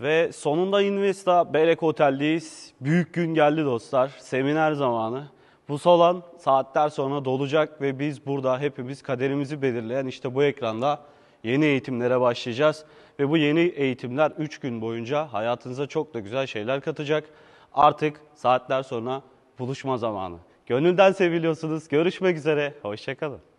Ve sonunda Investa Berek Otel'deyiz. Büyük gün geldi dostlar. Seminer zamanı. Bu salon saatler sonra dolacak ve biz burada hepimiz kaderimizi belirleyen işte bu ekranda yeni eğitimlere başlayacağız. Ve bu yeni eğitimler 3 gün boyunca hayatınıza çok da güzel şeyler katacak. Artık saatler sonra buluşma zamanı. Gönülden seviliyorsunuz. Görüşmek üzere. Hoşçakalın.